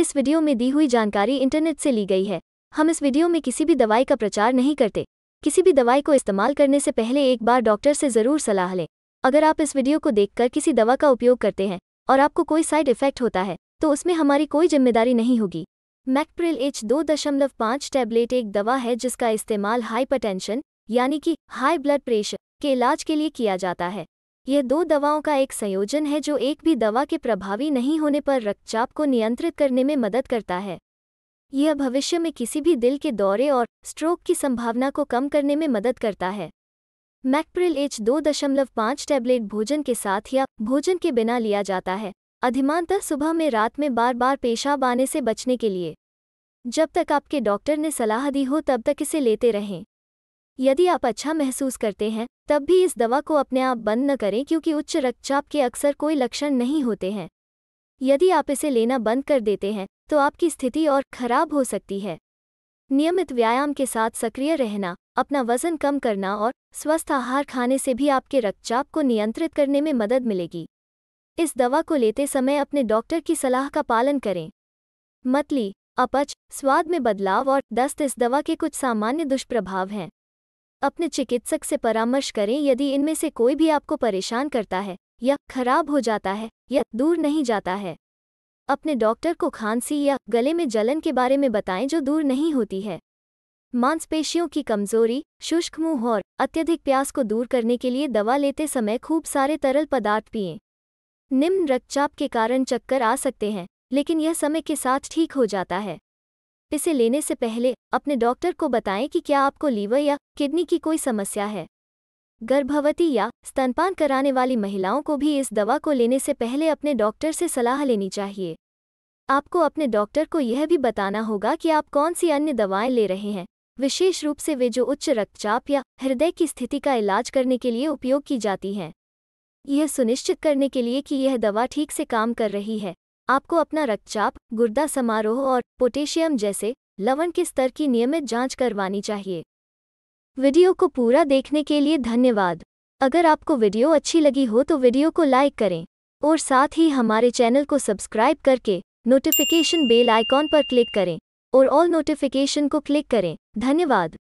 इस वीडियो में दी हुई जानकारी इंटरनेट से ली गई है हम इस वीडियो में किसी भी दवाई का प्रचार नहीं करते किसी भी दवाई को इस्तेमाल करने से पहले एक बार डॉक्टर से ज़रूर सलाह लें अगर आप इस वीडियो को देखकर किसी दवा का उपयोग करते हैं और आपको कोई साइड इफेक्ट होता है तो उसमें हमारी कोई जिम्मेदारी नहीं होगी मैकप्रिल एच दो दशमलव पाँच टैबलेट एक दवा है जिसका इस्तेमाल हाइपरटेंशन यानी कि हाई ब्लड प्रेशर के इलाज के लिए किया जाता है ये दो दवाओं का एक संयोजन है जो एक भी दवा के प्रभावी नहीं होने पर रक्तचाप को नियंत्रित करने में मदद करता है यह भविष्य में किसी भी दिल के दौरे और स्ट्रोक की संभावना को कम करने में मदद करता है मैकप्रिल एच दो दशमलव पाँच टैबलेट भोजन के साथ या भोजन के बिना लिया जाता है अधिमानतः सुबह में रात में बार बार पेशाब आने से बचने के लिए जब तक आपके डॉक्टर ने सलाह दी हो तब तक इसे लेते रहें यदि आप अच्छा महसूस करते हैं तब भी इस दवा को अपने आप बंद न करें क्योंकि उच्च रक्तचाप के अक्सर कोई लक्षण नहीं होते हैं यदि आप इसे लेना बंद कर देते हैं तो आपकी स्थिति और खराब हो सकती है नियमित व्यायाम के साथ सक्रिय रहना अपना वजन कम करना और स्वस्थ आहार खाने से भी आपके रक्तचाप को नियंत्रित करने में मदद मिलेगी इस दवा को लेते समय अपने डॉक्टर की सलाह का पालन करें मतली अपच स्वाद में बदलाव और दस्त इस दवा के कुछ सामान्य दुष्प्रभाव हैं अपने चिकित्सक से परामर्श करें यदि इनमें से कोई भी आपको परेशान करता है या खराब हो जाता है या दूर नहीं जाता है अपने डॉक्टर को खांसी या गले में जलन के बारे में बताएं जो दूर नहीं होती है मांसपेशियों की कमजोरी शुष्क मुंह और अत्यधिक प्यास को दूर करने के लिए दवा लेते समय खूब सारे तरल पदार्थ पिए निम्न रक्तचाप के कारण चक्कर आ सकते हैं लेकिन यह समय के साथ ठीक हो जाता है इसे लेने से पहले अपने डॉक्टर को बताएं कि क्या आपको लीवर या किडनी की कोई समस्या है गर्भवती या स्तनपान कराने वाली महिलाओं को भी इस दवा को लेने से पहले अपने डॉक्टर से सलाह लेनी चाहिए आपको अपने डॉक्टर को यह भी बताना होगा कि आप कौन सी अन्य दवाएं ले रहे हैं विशेष रूप से वे जो उच्च रक्तचाप या हृदय की स्थिति का इलाज करने के लिए उपयोग की जाती हैं यह सुनिश्चित करने के लिए कि यह दवा ठीक से काम कर रही है आपको अपना रक्तचाप गुर्दा समारोह और पोटेशियम जैसे लवण के स्तर की नियमित जांच करवानी चाहिए वीडियो को पूरा देखने के लिए धन्यवाद अगर आपको वीडियो अच्छी लगी हो तो वीडियो को लाइक करें और साथ ही हमारे चैनल को सब्सक्राइब करके नोटिफिकेशन बेल आइकॉन पर क्लिक करें और ऑल नोटिफिकेशन को क्लिक करें धन्यवाद